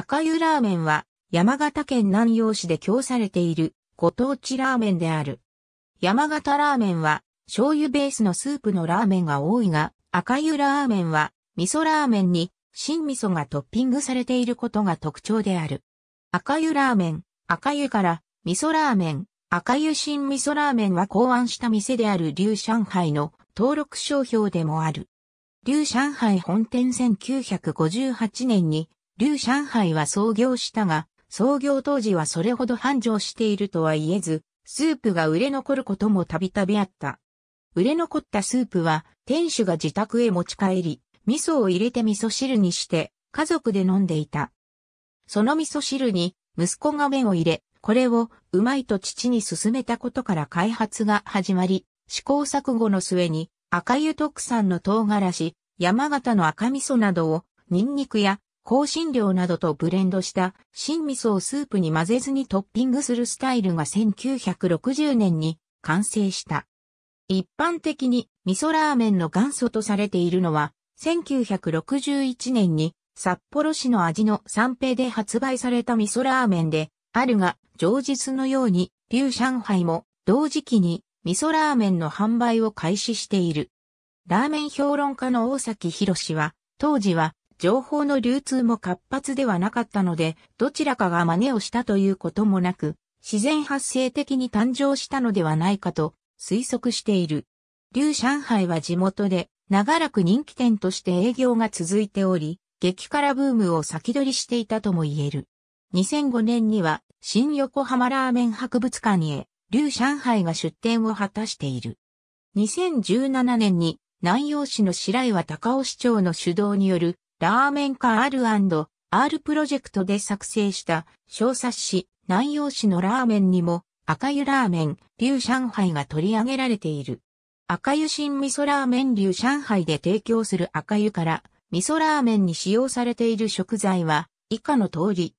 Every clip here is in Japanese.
赤湯ラーメンは山形県南陽市で供されているご当地ラーメンである。山形ラーメンは醤油ベースのスープのラーメンが多いが、赤湯ラーメンは味噌ラーメンに新味噌がトッピングされていることが特徴である。赤湯ラーメン、赤湯から味噌ラーメン、赤湯新味噌ラーメンは考案した店である龍上海の登録商標でもある。龍上海本店1958年に劉上海は創業したが、創業当時はそれほど繁盛しているとは言えず、スープが売れ残ることもたびたびあった。売れ残ったスープは、店主が自宅へ持ち帰り、味噌を入れて味噌汁にして、家族で飲んでいた。その味噌汁に、息子が麺を入れ、これを、うまいと父に勧めたことから開発が始まり、試行錯誤の末に、赤湯特産の唐辛子、山形の赤味噌などを、ニンニクや香辛料などとブレンドした新味噌をスープに混ぜずにトッピングするスタイルが1960年に完成した。一般的に味噌ラーメンの元祖とされているのは1961年に札幌市の味の三平で発売された味噌ラーメンであるが、常日のように、ュー。上海も同時期に味噌ラーメンの販売を開始している。ラーメン評論家の大崎博は、当時は情報の流通も活発ではなかったので、どちらかが真似をしたということもなく、自然発生的に誕生したのではないかと推測している。劉上海は地元で長らく人気店として営業が続いており、激辛ブームを先取りしていたとも言える。2005年には新横浜ラーメン博物館へ劉上海が出店を果たしている。2017年に南陽市の白岩高尾市長の主導によるラーメンカール &R プロジェクトで作成した小冊子南洋市のラーメンにも赤湯ラーメン、流上海が取り上げられている。赤湯新味噌ラーメン流上海で提供する赤湯から味噌ラーメンに使用されている食材は以下の通り。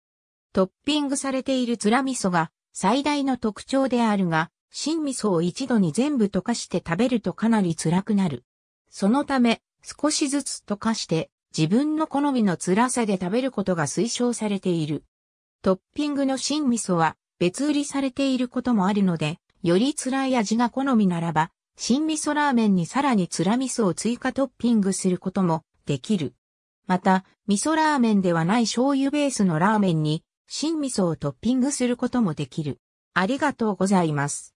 トッピングされているツラ味噌が最大の特徴であるが、新味噌を一度に全部溶かして食べるとかなり辛くなる。そのため、少しずつ溶かして自分の好みの辛さで食べることが推奨されている。トッピングの新味噌は別売りされていることもあるので、より辛い味が好みならば、新味噌ラーメンにさらに辛味噌を追加トッピングすることもできる。また、味噌ラーメンではない醤油ベースのラーメンに新味噌をトッピングすることもできる。ありがとうございます。